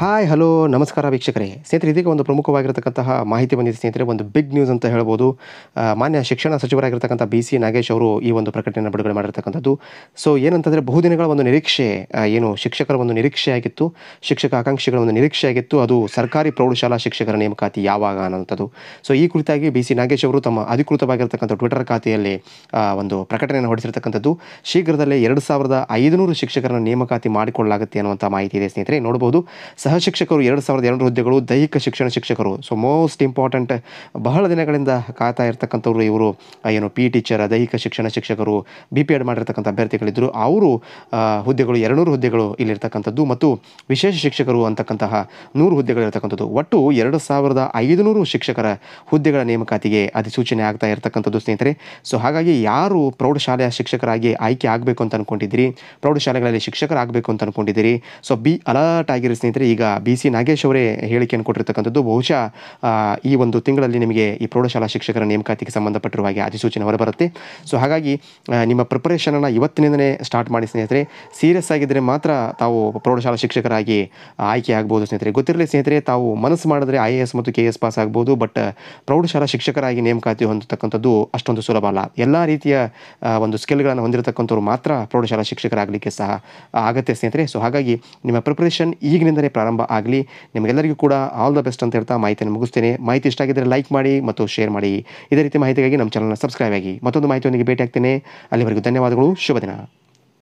hi hello ನಮಸ್ಕಾರ ವೀಕ್ಷಕರೇ ಸ್ನೇಹಿತರೆ ಇದೀಗ ಒಂದು ಪ್ರಮುಖವಾಗಿರತಕ್ಕಂತಹ ಮಾಹಿತಿ ಬಂದಿದೆ ಸ್ನೇಹಿತರೆ ಒಂದು ಬಿಗ್ ನ್ಯೂಸ್ ಅಂತ ಹೇಳ್ಬೋದು ಮಾನ್ಯ ಶಿಕ್ಷಣ ಸಚಿವರಾಗಿರ್ತಕ್ಕಂಥ ಬಿ ಸಿ ನಾಗೇಶ್ ಅವರು ಈ ಒಂದು ಪ್ರಕಟಣೆಯನ್ನು ಬಿಡುಗಡೆ ಮಾಡಿರ್ತಕ್ಕಂಥದ್ದು ಸೊ ಏನಂತಂದರೆ ಬಹುದಿನಗಳ ಒಂದು ನಿರೀಕ್ಷೆ ಏನು ಶಿಕ್ಷಕರ ಒಂದು ನಿರೀಕ್ಷೆ ಆಗಿತ್ತು ಶಿಕ್ಷಕ ಆಕಾಂಕ್ಷಿಗಳ ಒಂದು ನಿರೀಕ್ಷೆ ಆಗಿತ್ತು ಅದು ಸರ್ಕಾರಿ ಪ್ರೌಢಶಾಲಾ ಶಿಕ್ಷಕರ ನೇಮಕಾತಿ ಯಾವಾಗ ಅನ್ನೋಂಥದ್ದು ಸೊ ಈ ಕುರಿತಾಗಿ ಬಿ ಸಿ ನಾಗೇಶ್ ಅವರು ತಮ್ಮ ಅಧಿಕೃತವಾಗಿರ್ತಕ್ಕಂಥ ಟ್ವಿಟರ್ ಖಾತೆಯಲ್ಲಿ ಒಂದು ಪ್ರಕಟಣೆಯನ್ನು ಹೊರಡಿಸಿರ್ತಕ್ಕಂಥದ್ದು ಶೀಘ್ರದಲ್ಲೇ ಎರಡು ಸಾವಿರದ ಐದುನೂರು ಶಿಕ್ಷಕರನ್ನು ನೇಮಕಾತಿ ಮಾಡಿಕೊಳ್ಳಲಾಗುತ್ತೆ ಅನ್ನುವಂಥ ಮಾಹಿತಿ ಇದೆ ಸ್ನೇಹಿತರೆ ನೋಡಬಹುದು ಸಹ ಶಿಕ್ಷಕರು ಎರಡು ಸಾವಿರದ ಎರಡು ಹುದ್ದೆಗಳು ದೈಹಿಕ ಶಿಕ್ಷಣ ಶಿಕ್ಷಕರು ಸೊ ಮೋಸ್ಟ್ ಇಂಪಾರ್ಟೆಂಟ್ ಬಹಳ ದಿನಗಳಿಂದ ಕಾತಾ ಇರ್ತಕ್ಕಂಥವ್ರು ಇವರು ಏನು ಪಿ ಟೀಚರ್ ದೈಹಿಕ ಶಿಕ್ಷಣ ಶಿಕ್ಷಕರು ಬಿ ಪಿ ಎಡ್ ಮಾಡಿರ್ತಕ್ಕಂಥ ಅಭ್ಯರ್ಥಿಗಳಿದ್ದರು ಅವರು ಹುದ್ದೆಗಳು ಎರಡುನೂರು ಹುದ್ದೆಗಳು ಇಲ್ಲಿರ್ತಕ್ಕಂಥದ್ದು ಮತ್ತು ವಿಶೇಷ ಶಿಕ್ಷಕರು ಅಂತಕ್ಕಂತಹ ನೂರು ಹುದ್ದೆಗಳಿರ್ತಕ್ಕಂಥದ್ದು ಒಟ್ಟು ಎರಡು ಸಾವಿರದ ಐದುನೂರು ಶಿಕ್ಷಕರ ಹುದ್ದೆಗಳ ನೇಮಕಾತಿಗೆ ಅಧಿಸೂಚನೆ ಆಗ್ತಾ ಇರತಕ್ಕಂಥದ್ದು ಸ್ನೇಹಿತರೆ ಸೊ ಹಾಗಾಗಿ ಯಾರು ಪ್ರೌಢಶಾಲೆಯ ಶಿಕ್ಷಕರಾಗಿ ಆಯ್ಕೆ ಆಗಬೇಕು ಅಂತ ಅಂದ್ಕೊಂಡಿದ್ದೀರಿ ಪ್ರೌಢಶಾಲೆಗಳಲ್ಲಿ ಶಿಕ್ಷಕರಾಗಬೇಕು ಅಂತ ಅಂದ್ಕೊಂಡಿದ್ದೀರಿ ಸೊ ಬಿ ಅಲರ್ಟ್ ಆಗಿರೋ ಸ್ನೇಹಿತರೆ ಈಗ ಈಗ ಬಿ ಸಿ ನಾಗೇಶ್ ಅವರೇ ಹೇಳಿಕೆಯನ್ನು ಕೊಟ್ಟಿರ್ತಕ್ಕಂಥದ್ದು ಬಹುಶಃ ಈ ಒಂದು ತಿಂಗಳಲ್ಲಿ ನಿಮಗೆ ಈ ಪ್ರೌಢಶಾಲಾ ಶಿಕ್ಷಕರ ನೇಮಕಾತಿಗೆ ಸಂಬಂಧಪಟ್ಟಿರುವ ಹಾಗೆ ಅಧಿಸೂಚನೆ ಹೊರಬರುತ್ತೆ ಸೊ ಹಾಗಾಗಿ ನಿಮ್ಮ ಪ್ರಿಪರೇಷನನ್ನು ಇವತ್ತಿನಿಂದಲೇ ಸ್ಟಾರ್ಟ್ ಮಾಡಿ ಸ್ನೇಹಿತರೆ ಸೀರಿಯಸ್ ಆಗಿದ್ದರೆ ಮಾತ್ರ ತಾವು ಪ್ರೌಢಶಾಲಾ ಶಿಕ್ಷಕರಾಗಿ ಆಯ್ಕೆ ಆಗ್ಬೋದು ಸ್ನೇಹಿತರೆ ಗೊತ್ತಿರಲಿ ಸ್ನೇಹಿತರೆ ತಾವು ಮನಸ್ಸು ಮಾಡಿದ್ರೆ ಐ ಎ ಎಸ್ ಮತ್ತು ಕೆ ಎಸ್ ಪಾಸ್ ಆಗ್ಬೋದು ಬಟ್ ಪ್ರೌಢಶಾಲಾ ಶಿಕ್ಷಕರಾಗಿ ನೇಮಕಾತಿ ಹೊಂದತಕ್ಕಂಥದ್ದು ಅಷ್ಟೊಂದು ಸುಲಭ ಅಲ್ಲ ಎಲ್ಲ ರೀತಿಯ ಒಂದು ಸ್ಕಿಲ್ಗಳನ್ನು ಹೊಂದಿರತಕ್ಕಂಥವ್ರು ಮಾತ್ರ ಪ್ರೌಢಶಾಲಾ ಶಿಕ್ಷಕರಾಗಲಿಕ್ಕೆ ಸಹ ಆಗತ್ತೆ ಸ್ನೇಹಿತರೆ ಸೊ ಹಾಗಾಗಿ ನಿಮ್ಮ ಪ್ರಿಪ್ರೇಷನ್ ಈಗಿನಿಂದಲೇ ಪ್ರಾರಂಭ ಆಗಲಿ ನಿಮಗೆಲ್ಲರಿಗೂ ಕೂಡ ಆಲ್ ದ ಬೆಸ್ಟ್ ಅಂತ ಹೇಳ್ತಾ ಮಾಹಿತಿಯನ್ನು ಮುಗಿಸ್ತೇನೆ ಮಾಹಿತಿ ಇಷ್ಟ ಆಗಿದ್ದರೆ ಲೈಕ್ ಮಾಡಿ ಮತ್ತು ಶೇರ್ ಮಾಡಿ ಇದೇ ರೀತಿ ಮಾಹಿತಿಗಾಗಿ ನಮ್ಮ ಚಾನಲ್ನ ಸಬ್ಸ್ಕ್ರೈಬ್ ಆಗಿ ಮತ್ತೊಂದು ಮಾಹಿತಿಯೊಂದಿಗೆ ಭೇಟಿ ಆಗ್ತೇನೆ ಅಲ್ಲಿವರೆಗೂ ಧನ್ಯವಾದಗಳು ಶುಭ ದಿನ